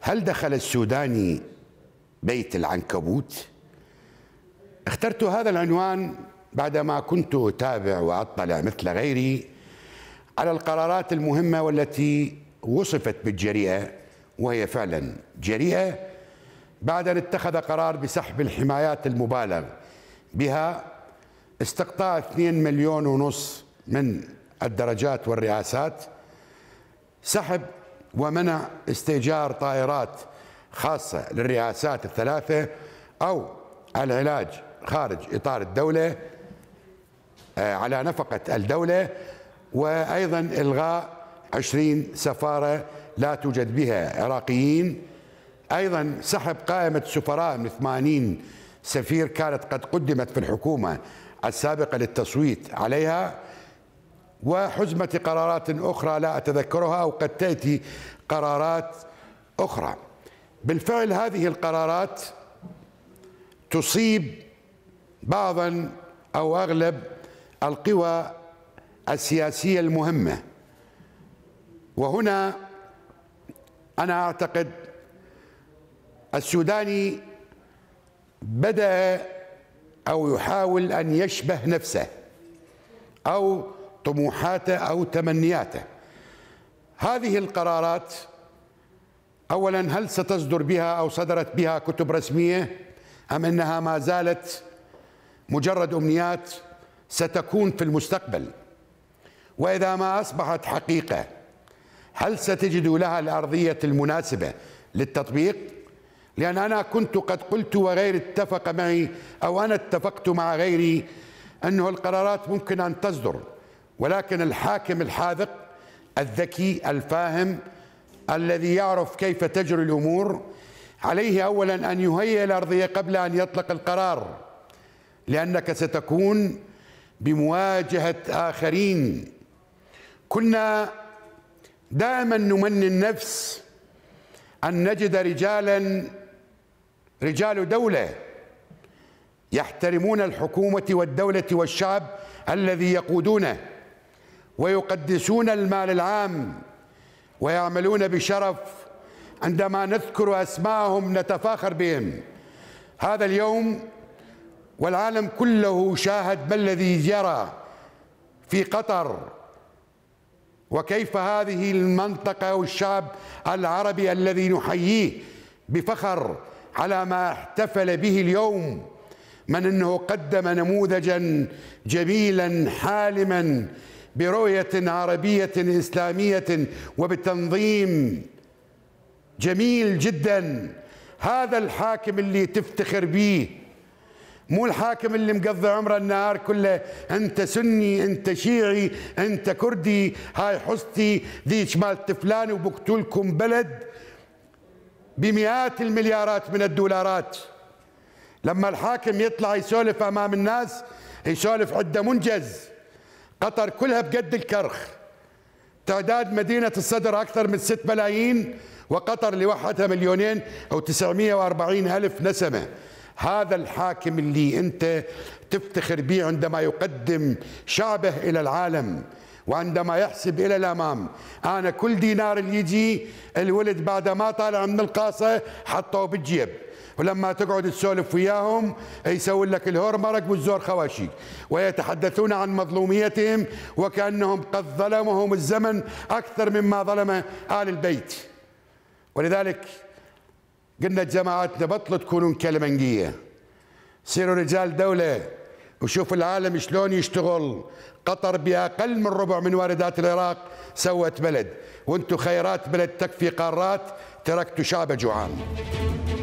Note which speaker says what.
Speaker 1: هل دخل السوداني بيت العنكبوت؟ اخترت هذا العنوان بعدما كنت أتابع وأطلع مثل غيري على القرارات المهمة والتي وصفت بالجريئة وهي فعلا جريئة بعد أن اتخذ قرار بسحب الحمايات المبالغ بها استقطاع 2 مليون ونص من الدرجات والرئاسات سحب ومنع استئجار طائرات خاصة للرئاسات الثلاثة أو العلاج خارج إطار الدولة آه، على نفقة الدولة وأيضا إلغاء 20 سفارة لا توجد بها عراقيين أيضا سحب قائمة سفراء من 80 سفير كانت قد قدمت في الحكومة السابقة للتصويت عليها وحزمة قرارات أخرى لا أتذكرها أو قد تأتي قرارات أخرى بالفعل هذه القرارات تصيب بعضا أو أغلب القوى السياسية المهمة وهنا أنا أعتقد السوداني بدأ أو يحاول أن يشبه نفسه أو طموحاته أو تمنياته هذه القرارات أولا هل ستصدر بها أو صدرت بها كتب رسمية أم أنها ما زالت مجرد أمنيات ستكون في المستقبل وإذا ما أصبحت حقيقة هل ستجد لها الأرضية المناسبة للتطبيق لأن أنا كنت قد قلت وغير اتفق معي أو أنا اتفقت مع غيري أنه القرارات ممكن أن تصدر ولكن الحاكم الحاذق الذكي الفاهم الذي يعرف كيف تجري الامور عليه اولا ان يهيئ الارضيه قبل ان يطلق القرار لانك ستكون بمواجهه اخرين كنا دائما نمني النفس ان نجد رجالا رجال دوله يحترمون الحكومه والدوله والشعب الذي يقودونه ويقدسون المال العام ويعملون بشرف عندما نذكر أسماءهم نتفاخر بهم هذا اليوم والعالم كله شاهد ما الذي جرى في قطر وكيف هذه المنطقة والشعب العربي الذي نحييه بفخر على ما احتفل به اليوم من أنه قدم نموذجا جميلا حالما برؤيه عربيه اسلاميه وبتنظيم جميل جدا هذا الحاكم اللي تفتخر بيه مو الحاكم اللي مقضي عمره النهار كله انت سني انت شيعي انت كردي هاي حصتي ذيك مالت فلان وبقتلكم بلد بمئات المليارات من الدولارات لما الحاكم يطلع يسولف امام الناس يسولف عنده منجز قطر كلها بجد الكرخ تعداد مدينة الصدر أكثر من 6 ملايين وقطر لوحدها مليونين أو 940 ألف نسمة هذا الحاكم اللي أنت تفتخر به عندما يقدم شعبه إلى العالم وعندما يحسب إلى الأمام أنا كل دينار اللي يجي الولد بعد ما طالع من القاصة حطه بالجيب ولما تقعد تسولف وياهم يسوي لك الهور مرق والزور خواشي ويتحدثون عن مظلوميتهم وكأنهم قد ظلمهم الزمن أكثر مما ظلم آل البيت ولذلك قلنا جماعتنا بطلوا تكونون كلمنجية صيروا رجال دولة وشوف العالم شلون يشتغل قطر باقل من ربع من واردات العراق سوت بلد وانتم خيرات بلد تكفي قارات تركتوا شعب جوعان